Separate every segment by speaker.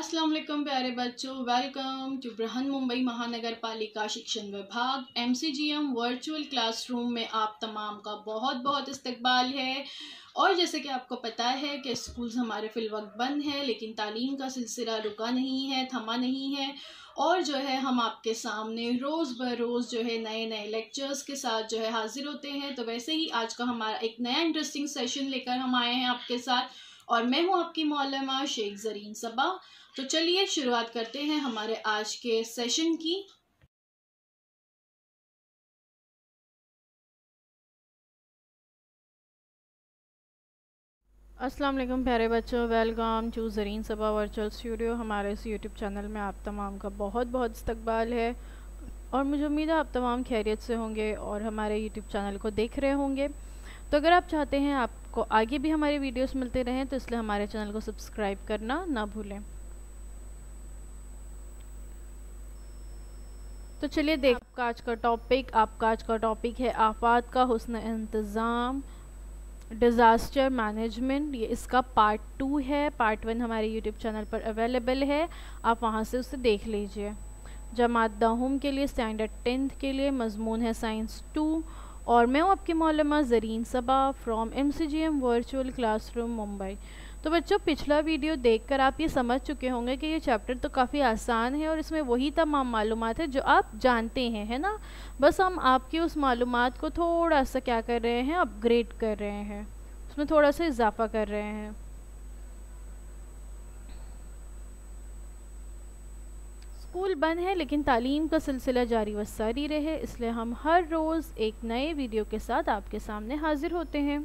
Speaker 1: असलम प्यारे बच्चों welcome to ब्रहन Mumbai महानगर पालिका शिक्षण विभाग M C G M virtual classroom में आप तमाम का बहुत बहुत इस्तबाल है और जैसे कि आपको पता है कि स्कूल्स हमारे फिल वक्त बंद हैं लेकिन तालीम का सिलसिला रुका नहीं है थमा नहीं है और जो है हम आपके सामने रोज़ ब रोज़ जो है नए नए लेक्चर्स के साथ जो है हाजिर होते हैं तो वैसे ही आज का हमारा एक नया इंटरेस्टिंग सेशन लेकर हम आए हैं आपके साथ और मैं हूं आपकी मौलमा शेख जरीन सबा तो चलिए शुरुआत करते हैं हमारे आज के सेशन की अस्सलाम वालेकुम प्यारे बच्चों welcome to Zareen Saba virtual studio हमारे इस यूट्यूब चैनल में आप तमाम का बहुत बहुत इस्तकबाल है और मुझे उम्मीद है आप तमाम खैरियत से होंगे और हमारे यूट्यूब चैनल को देख रहे होंगे तो अगर आप चाहते हैं आपको आगे भी हमारे वीडियोस मिलते रहें तो इसलिए हमारे चैनल को सब्सक्राइब करना ना भूलें तो चलिए देख आपका आज का टॉपिक आपका आज का टॉपिक है आफात का हुसन इंतज़ाम डिज़ास्टर मैनेजमेंट ये इसका पार्ट टू है पार्ट वन हमारे यूट्यूब चैनल पर अवेलेबल है आप वहाँ से उसे देख लीजिए जमात दाहम के लिए स्टैंडर्ड टेंथ के लिए मजमून है साइंस टू और मैं हूँ आपकी मौलमा Zareen Saba from M C G M virtual classroom Mumbai तो बच्चों पिछला वीडियो देखकर आप ये समझ चुके होंगे कि ये चैप्टर तो काफ़ी आसान है और इसमें वही तमाम मालूम है जो आप जानते हैं है ना बस हम आपकी उस मालूम को थोड़ा सा क्या कर रहे हैं अपग्रेड कर रहे हैं उसमें थोड़ा सा इजाफा कर रहे हैं स्कूल बंद है लेकिन तालीम का सिलसिला जारी व सारी रहे इसलिए हम हर रोज़ एक नए वीडियो के साथ आपके सामने हाजिर होते हैं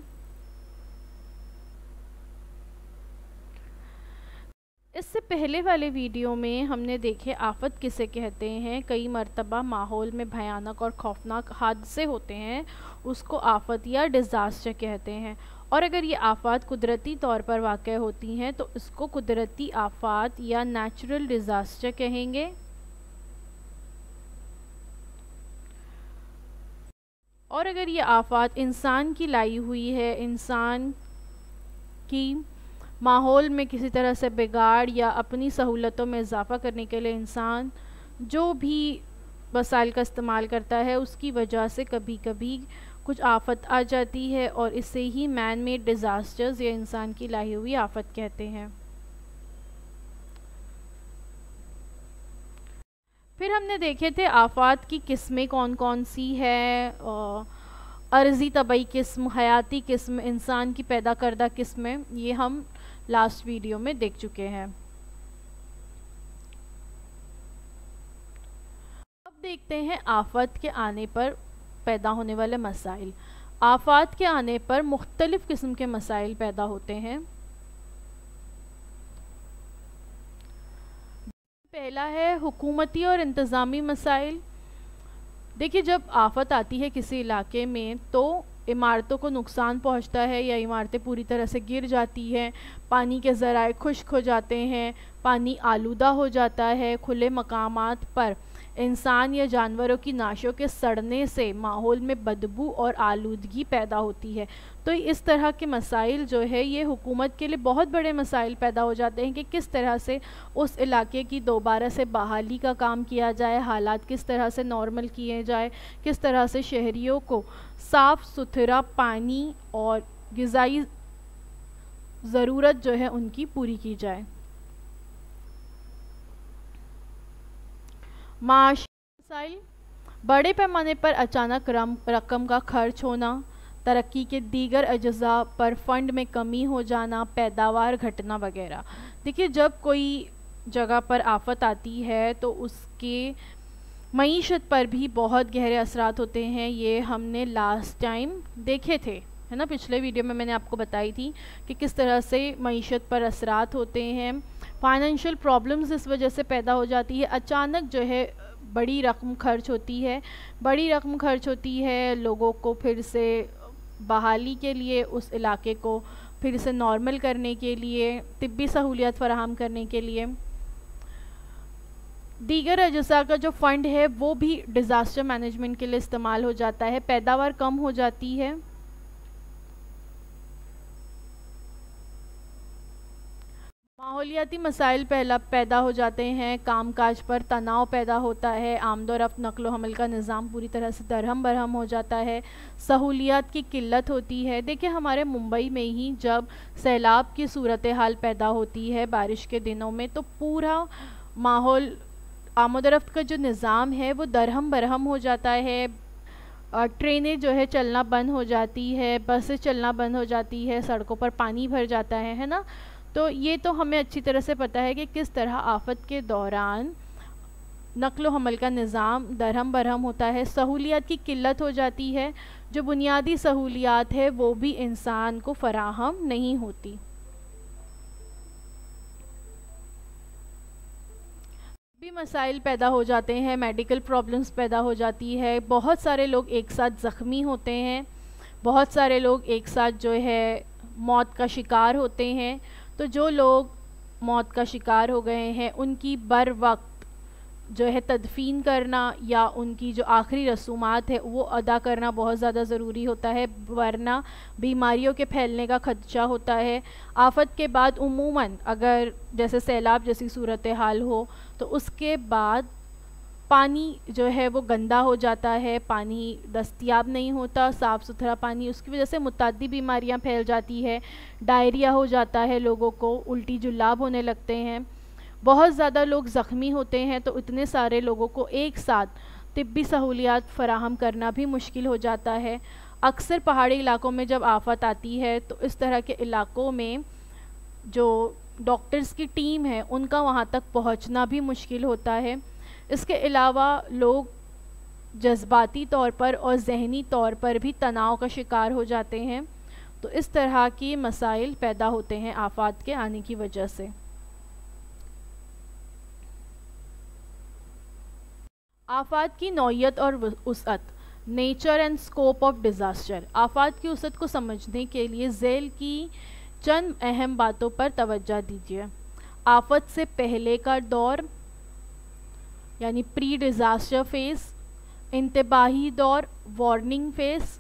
Speaker 1: इससे पहले वाले वीडियो में हमने देखे आफत किसे कहते हैं कई मरतबा माहौल में भयानक और खौफनाक हादसे होते हैं उसको आफत या डिज़ास्टर कहते हैं और अगर ये आफ़ात कुदरती तौर पर वाक़ होती हैं तो इसको कुदरती आफ़ात या नेचुरल डिज़ास्टर कहेंगे और अगर ये आफ़ात इंसान की लाई हुई है इंसान की माहौल में किसी तरह से बिगाड़ या अपनी सहूलतों में इजाफ़ा करने के लिए इंसान जो भी वसाइल का इस्तेमाल करता है उसकी वजह से कभी कभी कुछ आफत आ जाती है और इसे ही मैन मेड डिज़ास्टर्स या इंसान की लाई हुई आफत कहते हैं फिर हमने देखे थे आफात की किस्में कौन कौन सी है अर्ज़ी तबई किस्म हयाती किस्म इंसान की पैदा करदा किस्में ये हम लास्ट वीडियो में देख चुके हैं अब देखते हैं आफत के आने पर पैदा होने वाले मसाइल आफात के आने पर मुख्तलिफ़ किस्म के मसाइल पैदा होते हैं पहला है हुकूमती और इंतज़ामी मसाइल देखिए जब आफत आती है किसी इलाके में तो इमारतों को नुकसान पहुंचता है या इमारतें पूरी तरह से गिर जाती हैं पानी के ज़राए खुश्क हो जाते हैं पानी आलूदा हो जाता है खुले मकामात पर इंसान या जानवरों की नाशों के सड़ने से माहौल में बदबू और आलूदगी पैदा होती है तो इस तरह के मसाइल जो है ये हुकूमत के लिए बहुत बड़े मसाइल पैदा हो जाते हैं कि किस तरह से उस इलाके की दोबारा से बहाली का काम किया जाए हालात किस तरह से नॉर्मल किए जाए किस तरह से शहरीों को साफ़ सुथरा पानी और गज़ाई ज़रूरत जो है उनकी पूरी की जाए मसाइल बड़े पैमाने पर अचानक रम रकम का खर्च होना तरक्की के दीगर अज्जा पर फंड में कमी हो जाना पैदावार घटना वगैरह देखिए जब कोई जगह पर आफत आती है तो उसके मीशत पर भी बहुत गहरे असरात होते हैं ये हमने लास्ट टाइम देखे थे है ना पिछले वीडियो में मैंने आपको बताई थी कि किस तरह से मीशत पर असरात होते हैं फाइनेंशियल प्रॉब्लम्स इस वजह से पैदा हो जाती है अचानक जो है बड़ी रकम खर्च होती है बड़ी रकम खर्च होती है लोगों को फिर से बहाली के लिए उस इलाके को फिर से नॉर्मल करने के लिए तबी सहूलियत फराहम करने के लिए दीगर अजसा का जो फ़ंड है वो भी डिज़ास्टर मैनेजमेंट के लिए इस्तेमाल हो जाता है पैदावार कम हो जाती है माहौलियाती मसाइल पहला पैदा हो जाते हैं काम काज पर तनाव पैदा होता है आमदोरफ़्त नकलो हमल का निज़ाम पूरी तरह से दरहम बरहम हो जाता है सहूलियात की किल्लत होती है देखिए हमारे मुंबई में ही जब सैलाब की सूरत हाल पैदा होती है बारिश के दिनों में तो पूरा माहौल आमदोरफ़्त का जो निज़ाम है वो दरहम बरहम हो जाता है ट्रेनें जो है चलना बंद हो जाती है बसें चलना बंद हो जाती है सड़कों पर पानी भर जाता है है ना तो ये तो हमें अच्छी तरह से पता है कि किस तरह आफत के दौरान नकल हमल का निज़ाम दरहम बरहम होता है सहूलियात की किल्लत हो जाती है जो बुनियादी सहूलियात है वो भी इंसान को फराहम नहीं होती भी मसाइल पैदा हो जाते हैं मेडिकल प्रॉब्लम्स पैदा हो जाती है बहुत सारे लोग एक साथ ज़ख्मी होते हैं बहुत सारे लोग एक साथ जो है मौत का शिकार होते हैं तो जो लोग मौत का शिकार हो गए हैं उनकी बर वक्त जो है तदफीन करना या उनकी जो आखिरी रसूमात है वो अदा करना बहुत ज़्यादा ज़रूरी होता है वरना बीमारियों के फैलने का खदशा होता है आफत के बाद उमूमन अगर जैसे सैलाब जैसी सूरत हाल हो तो उसके बाद पानी जो है वो गंदा हो जाता है पानी दस्तियाब नहीं होता साफ़ सुथरा पानी उसकी वजह से मुतद बीमारियाँ फैल जाती है डायरिया हो जाता है लोगों को उल्टी जुलाब होने लगते हैं बहुत ज़्यादा लोग ज़ख्मी होते हैं तो इतने सारे लोगों को एक साथ तबी सहूलियात फ़राहम करना भी मुश्किल हो जाता है अक्सर पहाड़ी इलाकों में जब आफत आती है तो इस तरह के इलाकों में जो डॉक्टर्स की टीम है उनका वहाँ तक पहुँचना भी मुश्किल होता है इसके अलावा लोग जज्बाती तौर पर और जहनी तौर पर भी तनाव का शिकार हो जाते हैं तो इस तरह की मसाइल पैदा होते हैं आफात के आने की वजह से आफात की नौीयत और उसत nature and scope of disaster आफात की उसत को समझने के लिए जेल की चंद अहम बातों पर तवज्जा दीजिए आफत से पहले का दौर यानी प्री डिज़ास्टर फेस इंतबाही दौर वार्निंग फेस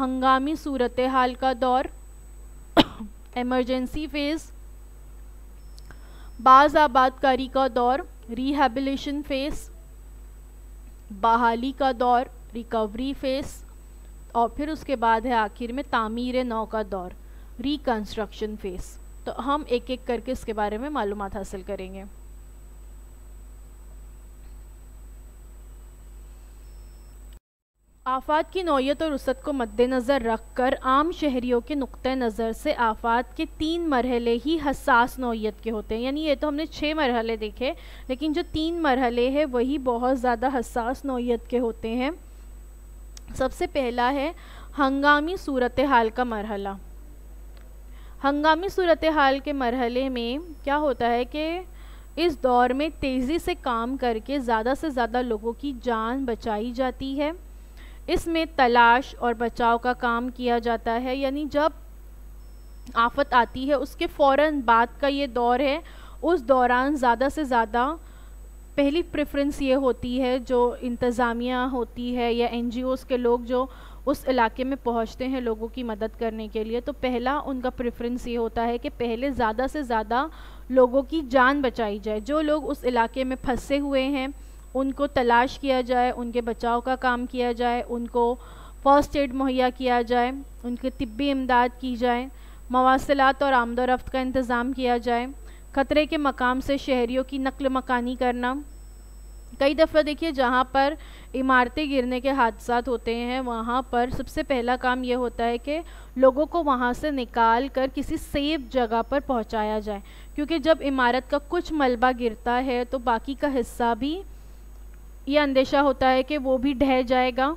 Speaker 1: हंगामी सूरत हाल का दौर एमरजेंसी फेज़ बाज़ आबादकारी का दौर रिहेबलेशन फेस बहाली का दौर रिकवरी फेस और फिर उसके बाद है आखिर में तामीर नौ का दौर रिकन्स्ट्रक्शन फेस तो हम एक एक करके इसके बारे में मालूम हासिल करेंगे आफात की नौीयत और उसत को मद्देनज़र रख कर आम शहरीों के नुक़ नज़र से आफात के तीन मरहले ही हसास नौीयत के होते हैं यानी ये तो हमने छः मरहले देखे लेकिन जो तीन मरहले हैं वही बहुत ज़्यादा हसास नौीयत के होते हैं सबसे पहला है हंगामी सूरत हाल का मरहला हंगामी सूरत हाल के मरहले में क्या होता है कि इस दौर में तेज़ी से काम करके ज़्यादा से ज़्यादा लोगों की जान बचाई जाती है इसमें तलाश और बचाव का काम किया जाता है यानी जब आफत आती है उसके फ़ौर बाद का ये दौर है उस दौरान ज़्यादा से ज़्यादा पहली प्रेफरेंस ये होती है जो इंतज़ामिया होती है या एन के लोग जो उस इलाके में पहुंचते हैं लोगों की मदद करने के लिए तो पहला उनका प्रेफरेंस ये होता है कि पहले ज़्यादा से ज़्यादा लोगों की जान बचाई जाए जो लोग उस इलाके में फंसे हुए हैं उनको तलाश किया जाए उनके बचाव का काम किया जाए उनको फर्स्ट एड मुहैया किया जाए उनकी तिब्बी इमदाद की जाए मवासलात और आमदोरफ्त का इंतज़ाम किया जाए ख़तरे के मकाम से शहरीों की नकल मकानी करना कई दफ़ा देखिए जहाँ पर इमारतें गिरने के हादसा होते हैं वहाँ पर सबसे पहला काम ये होता है कि लोगों को वहाँ से निकाल कर किसी सेफ जगह पर पहुँचाया जाए क्योंकि जब इमारत का कुछ मलबा गिरता है तो बाकी का हिस्सा भी ये अंदेशा होता है कि वो भी ढह जाएगा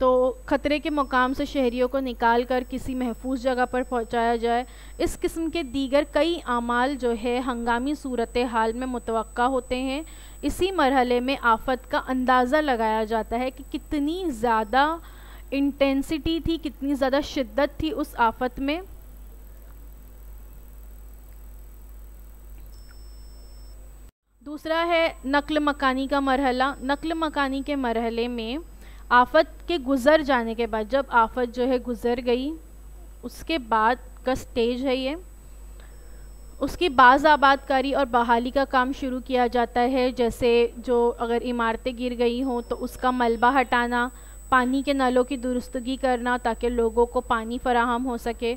Speaker 1: तो ख़तरे के मुकाम से शहरीों को निकाल कर किसी महफूज जगह पर पहुंचाया जाए इस किस्म के दीगर कई अमाल जो है हंगामी सूरत हाल में मुतवक्का होते हैं इसी मरहले में आफत का अंदाज़ा लगाया जाता है कि कितनी ज़्यादा इंटेंसिटी थी कितनी ज़्यादा शिद्दत थी उस आफत में दूसरा है नकल मकानी का मरहला नकल मकानी के मरहले में आफत के गुज़र जाने के बाद जब आफत जो है गुज़र गई उसके बाद का स्टेज है ये उसकी बाज़ आबादकारी और बहाली का काम शुरू किया जाता है जैसे जो अगर इमारतें गिर गई हों तो उसका मलबा हटाना पानी के नलों की दुरुस्तगी करना ताकि लोगों को पानी फराहम हो सके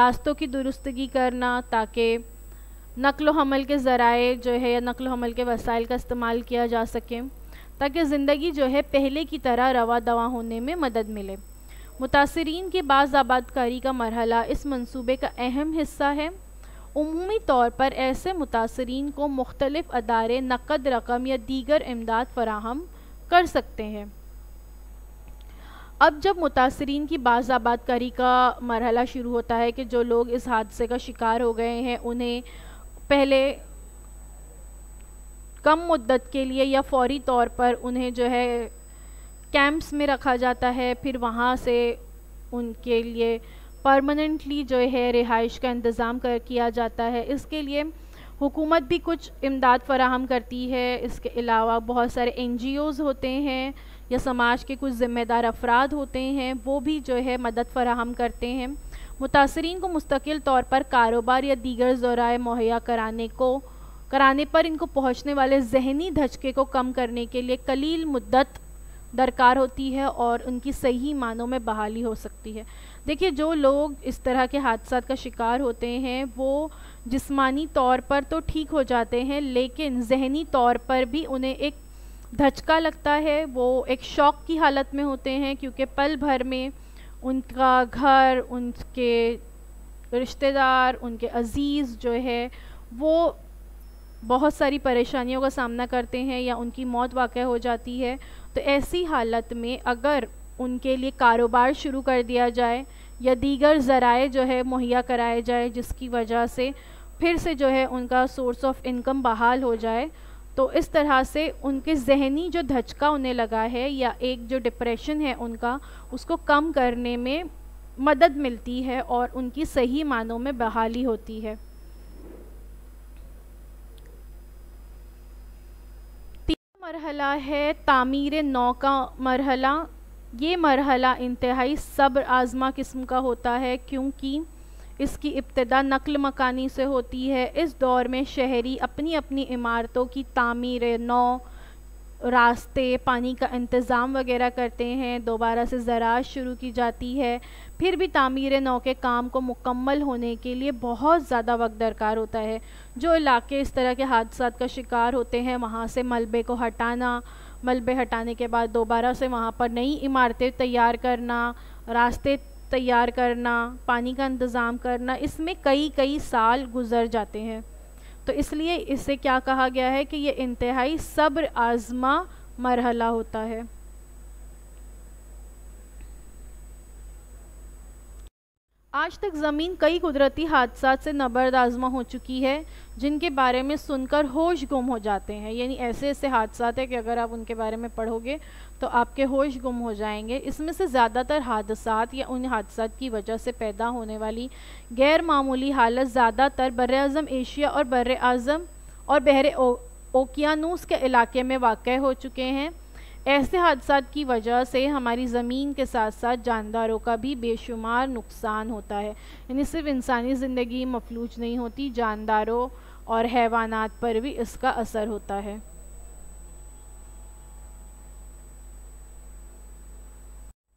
Speaker 1: रास्तों की दुरुस्तगी करना ताकि नकल हमल के ज़राए जो है या नकल हमल के वसाइल का इस्तेमाल किया जा सके ताकि ज़िंदगी जो है पहले की तरह रवा दवा होने में मदद मिले मुतासरीन की बाज़ आबादकारी का मरहला इस मंसूबे का अहम हिस्सा है अमूमी तौर पर ऐसे मुतासरीन को मुख्तलिफ अदारे नकद रकम या दीगर इमदाद फराहम कर सकते हैं अब जब मुतासरीन की बाज़ आबादकारी का मरहला शुरू होता है कि जो लोग इस हादसे का शिकार हो गए हैं उन्हें पहले कम मुद्दत के लिए या फौरी तौर पर उन्हें जो है कैंप्स में रखा जाता है फिर वहाँ से उनके लिए परमानेंटली जो है रिहाइश का इंतज़ाम कर किया जाता है इसके लिए हुकूमत भी कुछ इमदाद फराहम करती है इसके अलावा बहुत सारे एन होते हैं या समाज के कुछ ज़िम्मेदार अफराद होते हैं वो भी जो है मदद फराहम करते हैं मुतासरीन को मुस्तकिल तौर पर कारोबार या दीगर ज़रा मुहैया कराने को कराने पर इनको पहुँचने वाले जहनी धचके को कम करने के लिए कलील मुद्दत दरकार होती है और उनकी सही मानों में बहाली हो सकती है देखिए जो लोग इस तरह के हादसा का शिकार होते हैं वो जिस्मानी तौर पर तो ठीक हो जाते हैं लेकिन जहनी तौर पर भी उन्हें एक धचका लगता है वो एक शौक की हालत में होते हैं क्योंकि पल भर में उनका घर उनके रिश्तेदार उनके अज़ीज़ जो है वो बहुत सारी परेशानियों का सामना करते हैं या उनकी मौत वाक़ हो जाती है तो ऐसी हालत में अगर उनके लिए कारोबार शुरू कर दिया जाए या दीगर ज़राए जो है मुहैया कराए जाए जिसकी वजह से फिर से जो है उनका सोर्स ऑफ इनकम बहाल हो जाए तो इस तरह से उनके जहनी जो धचका उन्हें लगा है या एक जो डिप्रेशन है उनका उसको कम करने में मदद मिलती है और उनकी सही मानों में बहाली होती है तीसरा मरहला है तामीर नौ का मरहला ये मरहला इंतहाई सब्र आज़मा किस्म का होता है क्योंकि इसकी इब्तदा नकल मकानी से होती है इस दौर में शहरी अपनी अपनी इमारतों की तामीर नौ रास्ते पानी का इंतज़ाम वगैरह करते हैं दोबारा से ज़रात शुरू की जाती है फिर भी तामीर नौ के काम को मुकम्मल होने के लिए बहुत ज़्यादा वक्त दरकार होता है जो इलाके इस तरह के हादसा का शिकार होते हैं वहाँ से मलबे को हटाना मलबे हटाने के बाद दोबारा से वहाँ पर नई इमारतें तैयार करना रास्ते तैयार करना पानी का इंतज़ाम करना इसमें कई कई साल गुजर जाते हैं तो इसलिए इसे क्या कहा गया है कि ये इंतहाई सब्र आज़मा मरहला होता है आज तक ज़मीन कई कुदरती हादसा से नबर्द आज़मा हो चुकी है जिनके बारे में सुनकर होश गुम हो जाते हैं यानी ऐसे ऐसे हादसा है कि अगर आप उनके बारे में पढ़ोगे तो आपके होश गुम हो जाएंगे इसमें से ज़्यादातर हादसा या उन हादसा की वजह से पैदा होने वाली गैर मामूली हालत ज़्यादातर बर अज़म एशिया और बर अज़म और बहर ओकियानूस के इलाके में वाक़ हो चुके हैं ऐसे हादसा की वजह से हमारी ज़मीन के साथ साथ जानदारों का भी बेशुमार नुकसान होता है यानी सिर्फ इंसानी ज़िंदगी मफलूज नहीं होती जानदारों और हैवानात पर भी इसका असर होता है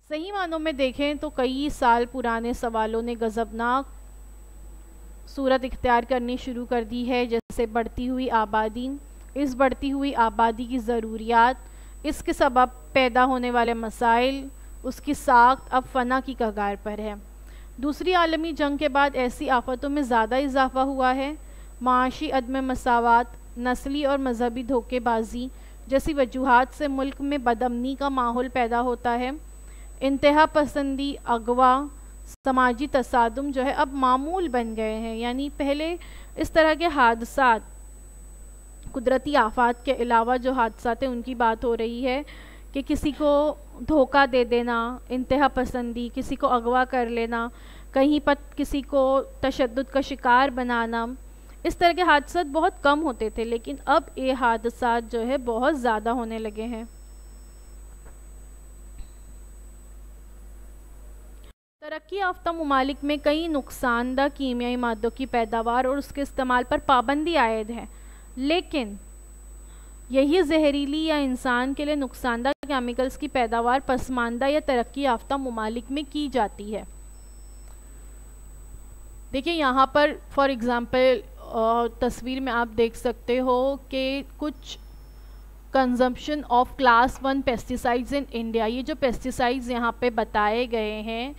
Speaker 1: सही मानों में देखें तो कई साल पुराने सवालों ने गजबनाक सूरत इख्तियार करनी शुरू कर दी है जैसे बढ़ती हुई आबादी इस बढ़ती हुई आबादी की ज़रूरियात इसके सबब पैदा होने वाले मसाइल उसकी साख्त अब फना की कगार पर है दूसरी आलमी जंग के बाद ऐसी आफतों में ज़्यादा इजाफा हुआ है माशी अदम मसावत नस्ली और मजहबी धोखेबाजी जैसी वजूहत से मुल्क में बदमनी का माहौल पैदा होता है इंतहा पसंदी अगवा समाजी तसादम जो है अब मामूल बन गए हैं यानी पहले इस तरह के हादसा कुदरती आफात के अलावा जो हादसा थे उनकी बात हो रही है कि किसी को धोखा दे देना इंतहा पसंदी किसी को अगवा कर लेना कहीं पर किसी को तशद का शिकार बनाना इस तरह के हादसा बहुत कम होते थे लेकिन अब ये हादसा जो है बहुत ज़्यादा होने लगे हैं तरक्की याफ्ता ममालिक में कई नुकसानदा कीमियाई मादों की पैदावार और उसके इस्तेमाल पर पाबंदी आयद है लेकिन यही जहरीली या इंसान के लिए नुकसानदा केमिकल्स की पैदावार पसमानदा या तरक्की याफ्ता ममालिक में की जाती है देखिए यहाँ पर फॉर एग्ज़ाम्पल तस्वीर में आप देख सकते हो कि कुछ consumption of class one pesticides in India ये जो पेस्टिसाइड्स यहाँ पे बताए गए हैं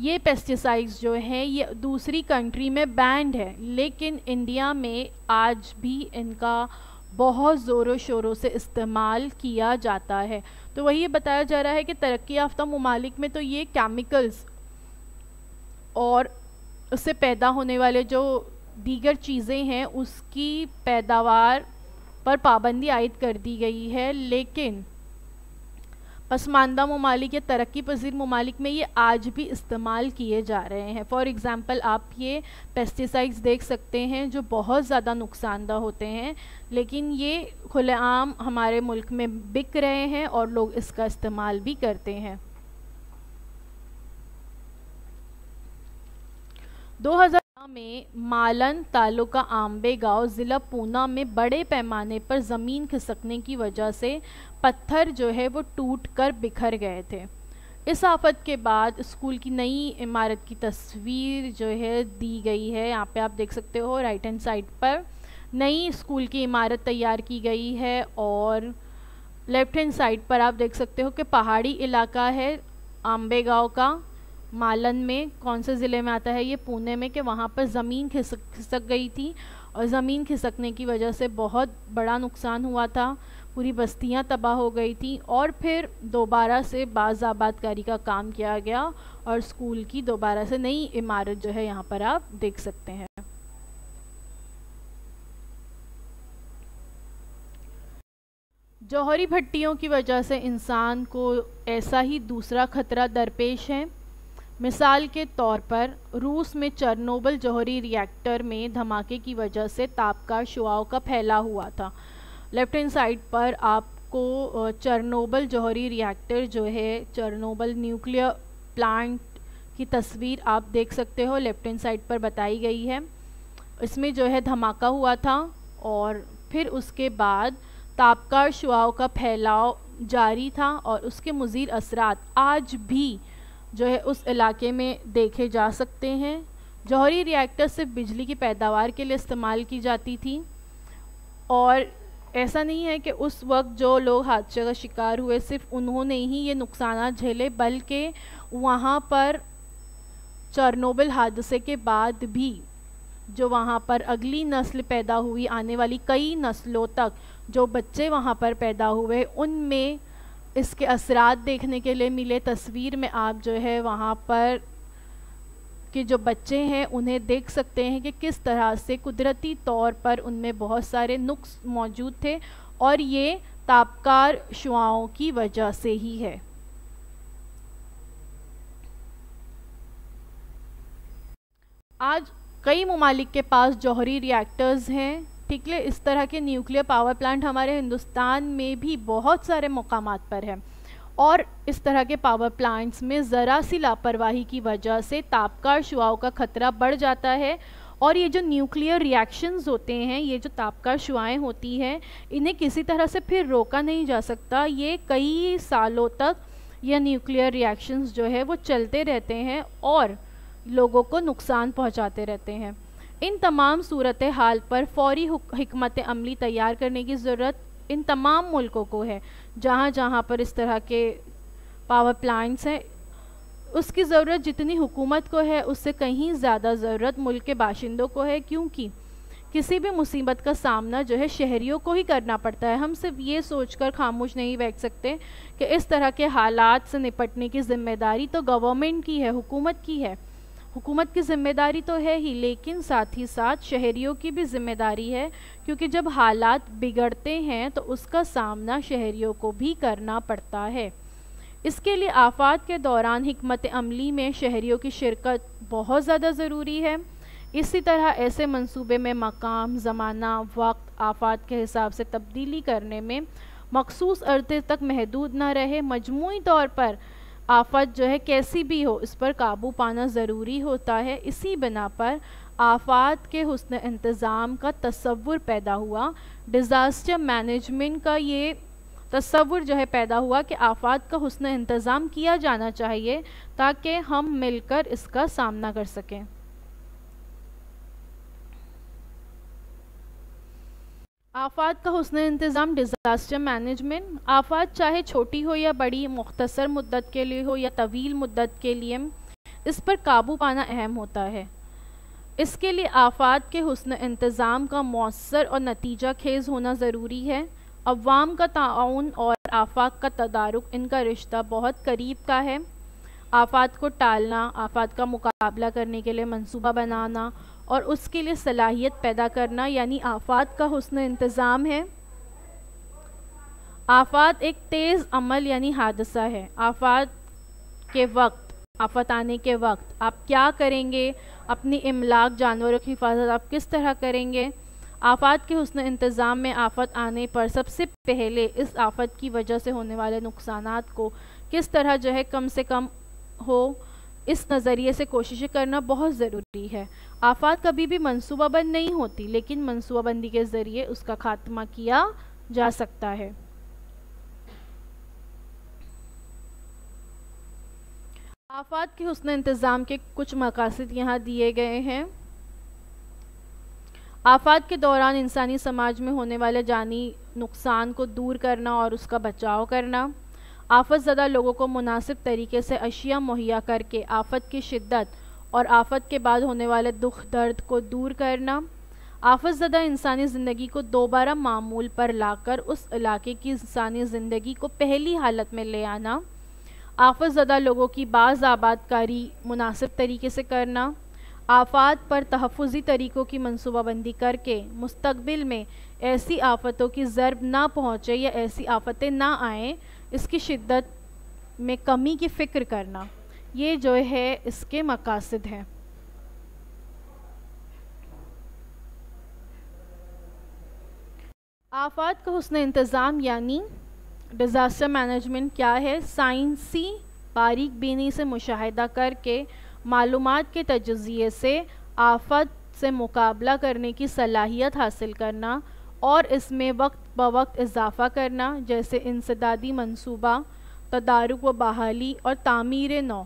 Speaker 1: ये पेस्टिसाइड्स जो हैं ये दूसरी कंट्री में बैंड है लेकिन इंडिया में आज भी इनका बहुत ज़ोरों शोरों से इस्तेमाल किया जाता है तो वही बताया जा रहा है कि तरक्की याफ्ता ममालिक में तो ये केमिकल्स और उससे पैदा होने वाले जो दीगर चीज़ें हैं उसकी पैदावार पर पाबंदी आयद कर दी गई है लेकिन पसमानदा ममालिक या तरक्की पजीर ममालिक में ये आज भी इस्तेमाल किए जा रहे हैं फॉर एग्ज़ाम्पल आप ये पेस्टिसाइड्स देख सकते हैं जो बहुत ज़्यादा नुकसानदा होते हैं लेकिन ये खुलेआम हमारे मुल्क में बिक रहे हैं और लोग इसका इस्तेमाल भी करते हैं 2000 में मालन तालुका आम्बे गांव ज़िला पूना में बड़े पैमाने पर ज़मीन खिसकने की वजह से पत्थर जो है वो टूट कर बिखर गए थे इस आफत के बाद स्कूल की नई इमारत की तस्वीर जो है दी गई है यहाँ पे आप देख सकते हो राइट हैंड साइड पर नई स्कूल की इमारत तैयार की गई है और लेफ्ट हैंड साइड पर आप देख सकते हो कि पहाड़ी इलाका है आम्बे गाँव का मालन में कौन से ज़िले में आता है ये पुणे में कि वहाँ पर ज़मीन खिसक खिसक गई थी और ज़मीन खिसकने की वजह से बहुत बड़ा नुकसान हुआ था पूरी बस्तियाँ तबाह हो गई थी और फिर दोबारा से बाजाबादकारी का काम किया गया और स्कूल की दोबारा से नई इमारत जो है यहाँ पर आप देख सकते हैं जौहरी भट्टियों की वजह से इंसान को ऐसा ही दूसरा ख़तरा दरपेश है मिसाल के तौर पर रूस में चरनोबल जौहरी रिएक्टर में धमाके की वजह से ताप का शुआव का फैला हुआ था लेफ्ट हैंड साइड पर आपको चरनोबल जौहरी रिएक्टर जो है चरनोबल न्यूक्लियर प्लांट की तस्वीर आप देख सकते हो लेफ्ट हैंड साइड पर बताई गई है इसमें जो है धमाका हुआ था और फिर उसके बाद तापकार शुआव का फैलाव जारी था और उसके मज़ीर असरात आज भी जो है उस इलाके में देखे जा सकते हैं जौहरी रिएक्टर सिर्फ बिजली की पैदावार के लिए इस्तेमाल की जाती थी और ऐसा नहीं है कि उस वक्त जो लोग हादसे का शिकार हुए सिर्फ उन्होंने ही ये नुकसान झेले बल्कि वहाँ पर चरनोबिल हादसे के बाद भी जो वहाँ पर अगली नस्ल पैदा हुई आने वाली कई नस्लों तक जो बच्चे वहाँ पर पैदा हुए उनमें इसके असरात देखने के लिए मिले तस्वीर में आप जो है वहाँ पर कि जो बच्चे हैं उन्हें देख सकते हैं कि किस तरह से कुदरती तौर पर उनमें बहुत सारे नुक्स मौजूद थे और ये तापकार शुआओं की वजह से ही है आज कई ममालिक के पास जौहरी रिएक्टर्स हैं ठीक है इस तरह के न्यूक्लियर पावर प्लांट हमारे हिंदुस्तान में भी बहुत सारे मकाम पर हैं और इस तरह के पावर प्लांट्स में ज़रा सी लापरवाही की वजह से तापकार शुआओं का खतरा बढ़ जाता है और ये जो न्यूक्लियर रिएक्शंस होते हैं ये जो तापकार शुआएं होती हैं इन्हें किसी तरह से फिर रोका नहीं जा सकता ये कई सालों तक यह न्यूक्लियर रिएक्शंस जो है वो चलते रहते हैं और लोगों को नुकसान पहुंचाते रहते हैं इन तमाम सूरत हाल पर फौरी हमत अमली तैयार करने की ज़रूरत इन तमाम मुल्कों को है जहाँ जहाँ पर इस तरह के पावर प्लांट्स हैं उसकी ज़रूरत जितनी हुकूमत को है उससे कहीं ज़्यादा ज़रूरत मुल्क के बाशिंदों को है क्योंकि किसी भी मुसीबत का सामना जो है शहरीों को ही करना पड़ता है हम सिर्फ ये सोचकर खामोश नहीं बैठ सकते कि इस तरह के हालात से निपटने की जिम्मेदारी तो गवर्नमेंट की है हुकूमत की है हुकूमत की जिम्मेदारी तो है ही लेकिन साथ ही साथ शहरीों की भी जिम्मेदारी है क्योंकि जब हालात बिगड़ते हैं तो उसका सामना शहरीों को भी करना पड़ता है इसके लिए आफात के दौरान हमत अमली में शहरीों की शिरकत बहुत ज़्यादा ज़रूरी है इसी तरह ऐसे मंसूबे में मकाम ज़माना वक्त आफात के हिसाब से तब्दीली करने में मखसूस अर्दे तक महदूद ना रहे मजमू तौर पर आफत जो है कैसी भी हो इस पर काबू पाना ज़रूरी होता है इसी बिना पर आफात के हसन इंतज़ाम का तस्वुर पैदा हुआ डिज़ास्टर मैनेजमेंट का ये तस्वुर जो है पैदा हुआ कि आफात का हसन इंतज़ाम किया जाना चाहिए ताकि हम मिलकर इसका सामना कर सकें आफात का हसन इंतज़ाम डिज़ास्टर मैनेजमेंट आफात चाहे छोटी हो या बड़ी मुख्तसर मुद्दत के लिए हो या तवील मुद्दत के लिए इस पर काबू पाना अहम होता है इसके लिए आफात के हसन इंतज़ाम का मौसर और नतीजा खेज होना ज़रूरी है अवाम का ताउन और आफात का तदारक इनका रिश्ता बहुत करीब का है आफात को टालना आफात का मुकाबला करने के लिए मनसूबा बनाना और उसके लिए सलाहियत पैदा करना यानी आफात का हसन इंतज़ाम है आफात एक तेज़ अमल यानी हादसा है आफात के वक्त आफत आने के वक्त आप क्या करेंगे अपनी इमलाक जानवरों की हिफाजत आप किस तरह करेंगे आफात के हसन इंतज़ाम में आफत आने पर सबसे पहले इस आफत की वजह से होने वाले नुकसान को किस तरह जो है कम से कम हो इस नज़रिए से कोशिशें करना बहुत ज़रूरी है आफात कभी भी मनसूबाबंद नहीं होती लेकिन मनसूबाबंदी के ज़रिए उसका खात्मा किया जा सकता है आफात के हसन इंतज़ाम के कुछ मकासद यहाँ दिए गए हैं आफात के दौरान इंसानी समाज में होने वाले जानी नुकसान को दूर करना और उसका बचाव करना आफत ज़दा लोगों को मुनासिब तरीके से अशिया मुहैया करके आफत की शिद्दत और आफत के बाद होने वाले दुख दर्द को दूर करना आफत ज़दा इंसानी ज़िंदगी को दोबारा मामूल पर लाकर उस इलाके की इंसानी ज़िंदगी को पहली हालत में ले आना आफत ज़दा लोगों की बाज़ आबादकारी मुनासिब तरीके से करना आफात पर तहफ़ी तरीक़ों की मनसूबाबंदी करके मुस्तबिल में ऐसी आफतों की ज़रब ना पहुँचे या ऐसी आफतें ना आएँ इसकी शिद्दत में कमी की फ़िक्र करना ये जो है इसके मकासद हैं आफात का हसन इंतज़ाम यानी डिज़ास्टर मैनेजमेंट क्या है साइंसी बारीक बीनी से मुशाहिदा करके मालूम के तजिए से आफत से मुकाबला करने की सलाहियत हासिल करना और इसमें वक्त ब वक्त इजाफा करना जैसे इंसदादी मनसूबा तदारुक व बहाली और तामीर नौ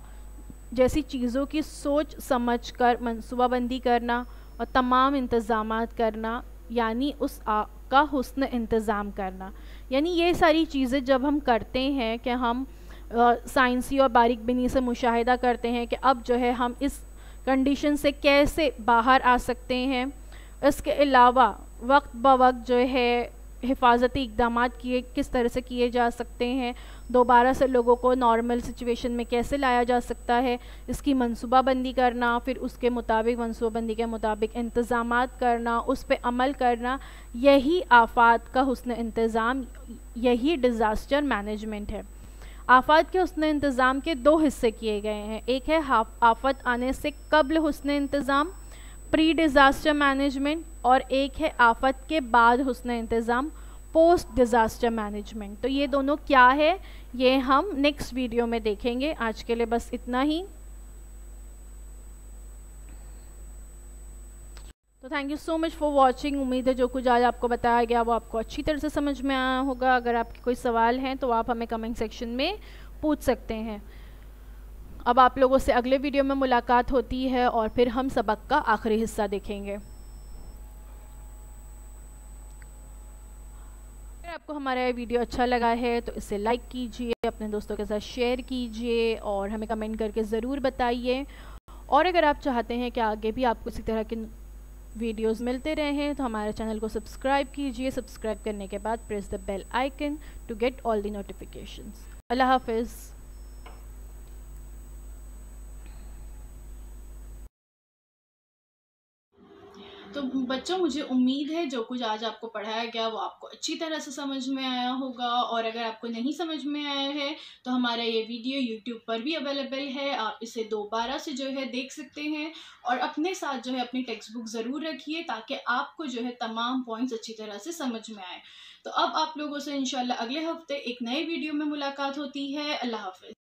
Speaker 1: जैसी चीज़ों की सोच समझ कर मनसूबाबंदी करना और तमाम इंतज़ाम करना यानी उस आ, का हसन इंतज़ाम करना यानी ये सारी चीज़ें जब हम करते हैं कि हम साइंसी और बारिक बिनी से मुशाह करते हैं कि अब जो है हम इस कंडीशन से कैसे बाहर आ सकते हैं इसके अलावा वक्त ब वक्त जो है हिफाजती इकदाम किए किस तरह से किए जा सकते हैं दोबारा से लोगों को नॉर्मल सिचुएशन में कैसे लाया जा सकता है इसकी मनसूबाबंदी करना फिर उसके मुताबिक मनसूबाबंदी के मुताबिक इंतज़ाम करना उस पर अमल करना यही आफात का हसन इंतज़ाम यही डिज़ास्टर मैनेजमेंट है आफात के हसन इंतज़ाम के दो हिस्से किए गए हैं एक है आफत आने से कबल हसन इंतज़ाम प्री डिज़ास्टर मैनेजमेंट और एक है आफत के बाद हुसन इंतज़ाम पोस्ट डिज़ास्टर मैनेजमेंट तो ये दोनों क्या है ये हम नेक्स्ट वीडियो में देखेंगे आज के लिए बस इतना ही तो thank you so much for watching उम्मीद है जो कुछ आज आपको बताया गया वो आपको अच्छी तरह से समझ में आया होगा अगर आपके कोई सवाल हैं तो आप हमें कमेंट सेक्शन में पूछ सकते हैं अब आप लोगों से अगले वीडियो में मुलाकात होती है और फिर हम सबक का आखिरी हिस्सा देखेंगे अगर आपको हमारा वीडियो अच्छा लगा है तो इसे लाइक कीजिए अपने दोस्तों के साथ शेयर कीजिए और हमें कमेंट करके ज़रूर बताइए और अगर आप चाहते हैं कि आगे भी आपको इसी तरह के वीडियोस मिलते रहें तो हमारे चैनल को सब्सक्राइब कीजिए सब्सक्राइब करने के बाद press the bell icon to get all the notifications अल्लाह हाफिज़ तो बच्चों मुझे उम्मीद है जो कुछ आज आपको पढ़ाया गया वो आपको अच्छी तरह से समझ में आया होगा और अगर आपको नहीं समझ में आया है तो हमारा ये वीडियो यूट्यूब पर भी अवेलेबल है आप इसे दोबारा से जो है देख सकते हैं और अपने साथ जो है अपनी टेक्स्ट बुक ज़रूर रखिए ताकि आपको जो है तमाम पॉइंट्स अच्छी तरह से समझ में आए तो अब आप लोगों से इंशाल्लाह अगले हफ्ते एक नए वीडियो में मुलाकात होती है अल्लाह हाफिज़